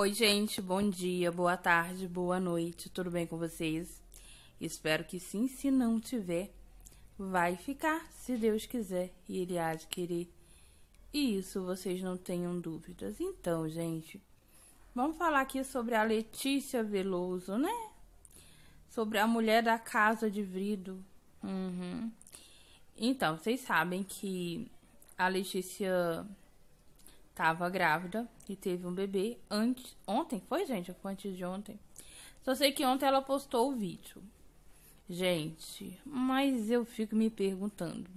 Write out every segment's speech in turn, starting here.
Oi, gente, bom dia, boa tarde, boa noite, tudo bem com vocês? Espero que sim, se não tiver, vai ficar, se Deus quiser e Ele adquirir. E isso vocês não tenham dúvidas. Então, gente, vamos falar aqui sobre a Letícia Veloso, né? Sobre a mulher da casa de vidro. Uhum. Então, vocês sabem que a Letícia estava grávida e teve um bebê antes. Ontem? Foi, gente? Foi antes de ontem. Só sei que ontem ela postou o vídeo. Gente, mas eu fico me perguntando.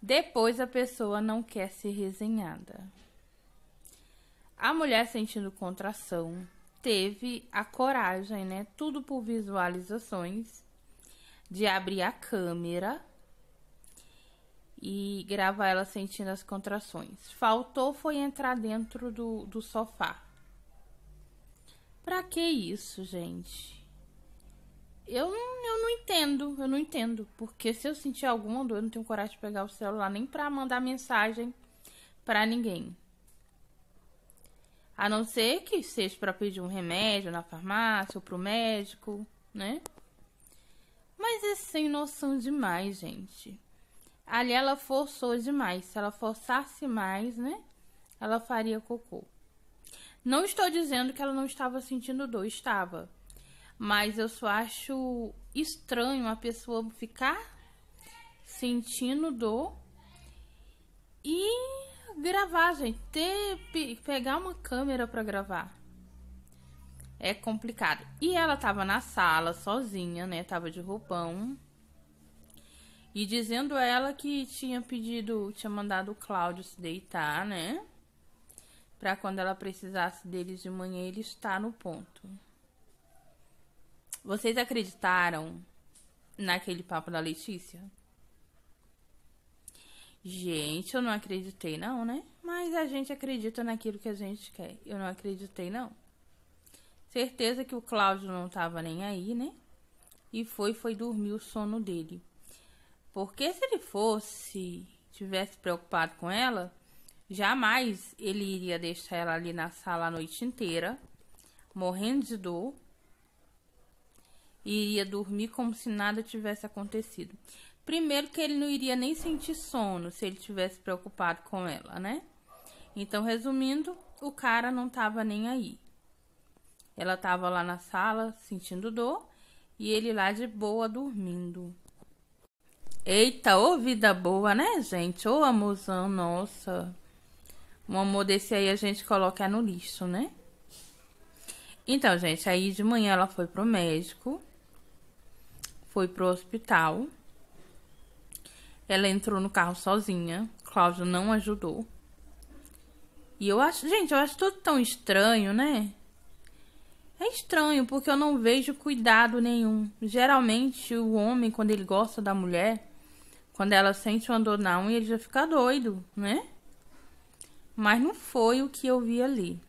Depois a pessoa não quer ser resenhada. A mulher sentindo contração teve a coragem, né? Tudo por visualizações de abrir a câmera e grava ela sentindo as contrações. Faltou foi entrar dentro do, do sofá. Pra que isso, gente? Eu, eu não entendo, eu não entendo. Porque se eu sentir alguma dor, eu não tenho coragem de pegar o celular nem pra mandar mensagem pra ninguém. A não ser que seja pra pedir um remédio na farmácia ou pro médico, né? Mas é sem noção demais, gente ali ela forçou demais. Se ela forçasse mais, né? Ela faria cocô. Não estou dizendo que ela não estava sentindo dor, estava. Mas eu só acho estranho a pessoa ficar sentindo dor e gravar, gente. Ter, pegar uma câmera para gravar. É complicado. E ela estava na sala sozinha, né? Tava de roupão. E dizendo a ela que tinha pedido, tinha mandado o Cláudio se deitar, né? Pra quando ela precisasse deles de manhã, ele estar no ponto. Vocês acreditaram naquele papo da Letícia? Gente, eu não acreditei não, né? Mas a gente acredita naquilo que a gente quer. Eu não acreditei não. Certeza que o Cláudio não tava nem aí, né? E foi, foi dormir o sono dele. Porque se ele fosse, tivesse preocupado com ela, jamais ele iria deixar ela ali na sala a noite inteira, morrendo de dor, e iria dormir como se nada tivesse acontecido. Primeiro que ele não iria nem sentir sono se ele tivesse preocupado com ela, né? Então, resumindo, o cara não tava nem aí. Ela tava lá na sala sentindo dor e ele lá de boa dormindo. Eita, ô vida boa, né, gente? Ô amorzão, nossa. Um amor desse aí a gente coloca no lixo, né? Então, gente, aí de manhã ela foi pro médico, foi pro hospital. Ela entrou no carro sozinha. Cláudio não ajudou. E eu acho, gente, eu acho tudo tão estranho, né? É estranho porque eu não vejo cuidado nenhum. Geralmente o homem quando ele gosta da mulher, quando ela sente um andonão, ele já fica doido, né? Mas não foi o que eu vi ali.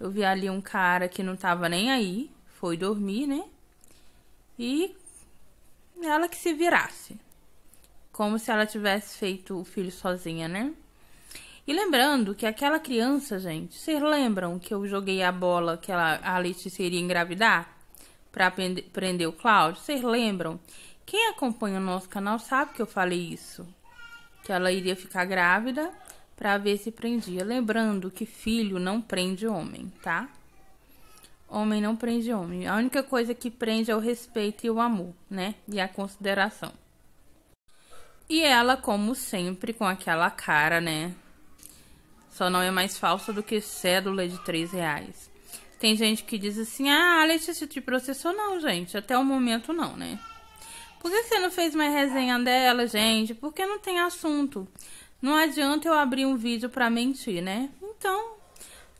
Eu vi ali um cara que não tava nem aí, foi dormir, né? E ela que se virasse. Como se ela tivesse feito o filho sozinha, né? E lembrando que aquela criança, gente, vocês lembram que eu joguei a bola que ela, a Alice iria engravidar para prender, prender o Cláudio? Vocês lembram? Quem acompanha o nosso canal sabe que eu falei isso, que ela iria ficar grávida para ver se prendia. Lembrando que filho não prende homem, tá? Homem não prende homem. A única coisa que prende é o respeito e o amor, né? E a consideração. E ela, como sempre, com aquela cara, né? Só não é mais falsa do que cédula de 3 reais. Tem gente que diz assim, ah, Letícia, te processou? Não, gente, até o momento não, né? Por que você não fez mais resenha dela, gente? Porque não tem assunto. Não adianta eu abrir um vídeo para mentir, né? Então,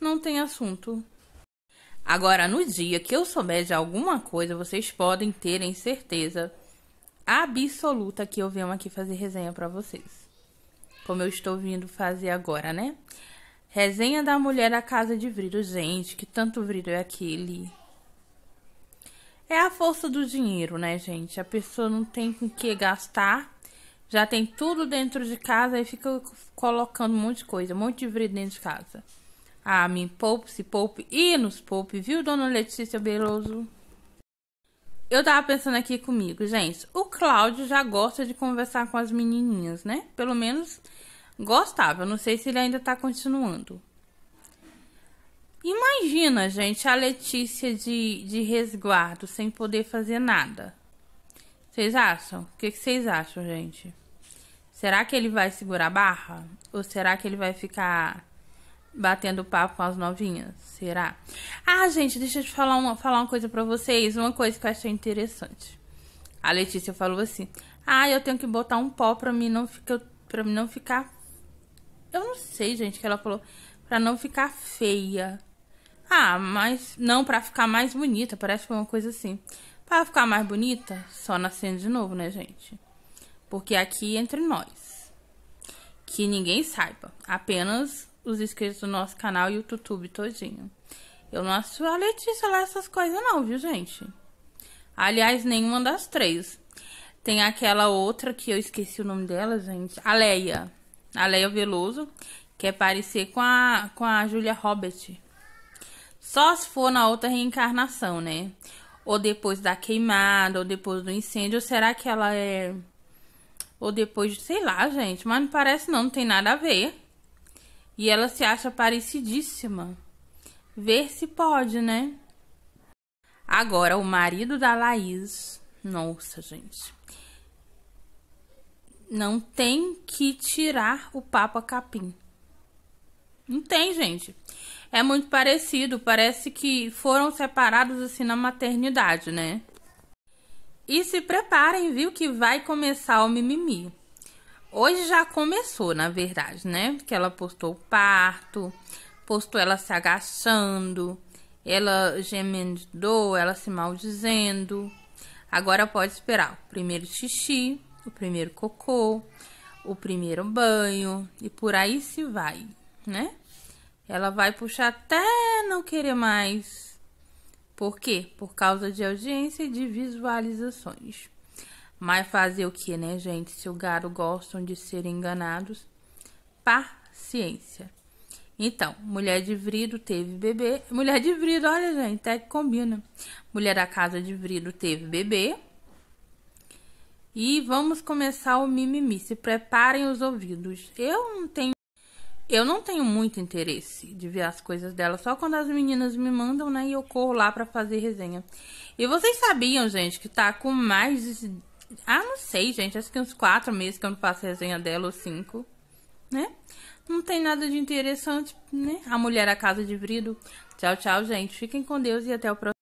não tem assunto. Agora, no dia que eu souber de alguma coisa, vocês podem terem certeza absoluta que eu venho aqui fazer resenha para vocês. Como eu estou vindo fazer agora, né? Resenha da mulher da casa de Vrido. Gente, que tanto Vrido é aquele? É a força do dinheiro, né, gente? A pessoa não tem com que gastar, já tem tudo dentro de casa e fica colocando um monte de coisa, um monte de vidro dentro de casa. Ah, me poupe, se poupe e nos poupe, viu, dona Letícia Beloso? Eu tava pensando aqui comigo, gente. O Cláudio já gosta de conversar com as menininhas, né? Pelo menos gostava. Eu não sei se ele ainda tá continuando. Imagina, gente, a Letícia de, de resguardo, sem poder fazer nada. Vocês acham? O que, vocês acham, gente? Será que ele vai segurar a barra? Ou será que ele vai ficar batendo papo com as novinhas? Será? Ah, gente, deixa eu te falar uma, falar uma coisa pra vocês. Uma coisa que eu achei interessante. A Letícia falou assim: Ah, eu tenho que botar um pó pra mim não ficar. Pra mim não ficar. Eu não sei, gente, que ela falou. Pra não ficar feia. Ah, mas não para ficar mais bonita, parece que foi uma coisa assim. Para ficar mais bonita, só nascendo de novo, né, gente? Porque aqui entre nós, que ninguém saiba, apenas os inscritos do nosso canal e o YouTube todinho. Eu não assisto a Letícia lá essas coisas não, viu, gente? Aliás, nenhuma das três. Tem aquela outra que eu esqueci o nome dela, gente. A Leia. A Leia Veloso. Quer é parecer com a, com a Julia Roberts. Só se for na outra reencarnação, né? Ou depois da queimada, ou depois do incêndio, será que ela é. Ou depois, de sei lá, gente, mas não parece não, não tem nada a ver. E ela se acha parecidíssima. Ver se pode, né? Agora, o marido da Laís. Nossa, gente. Não tem que tirar o Papa Capim. Não tem, gente é muito parecido, parece que foram separados assim na maternidade, né? E se preparem, viu, que vai começar o mimimi. Hoje já começou, na verdade, né? Porque ela postou o parto, postou ela se agachando, ela gemendo de dor, ela se maldizendo. Agora pode esperar o primeiro xixi, o primeiro cocô, o primeiro banho e por aí se vai, né? Ela vai puxar até não querer mais. Por quê? Por causa de audiência e de visualizações. Mas fazer o que, né, gente? Se o garo gostam de ser enganados, paciência. Então, mulher de vrido teve bebê. Mulher de vrido, olha, gente, até que combina. Mulher da casa de vrido teve bebê. E vamos começar o mimimi. Se preparem os ouvidos. Eu não tenho eu não tenho muito interesse de ver as coisas dela, só quando as meninas me mandam, né? E eu corro lá para fazer resenha. E vocês sabiam, gente, que tá com mais. De... Ah, não sei, gente. Acho que uns quatro meses que eu não faço resenha dela, ou cinco, né? Não tem nada de interessante, né? A mulher a casa de brido. Tchau, tchau, gente. Fiquem com Deus e até o próximo.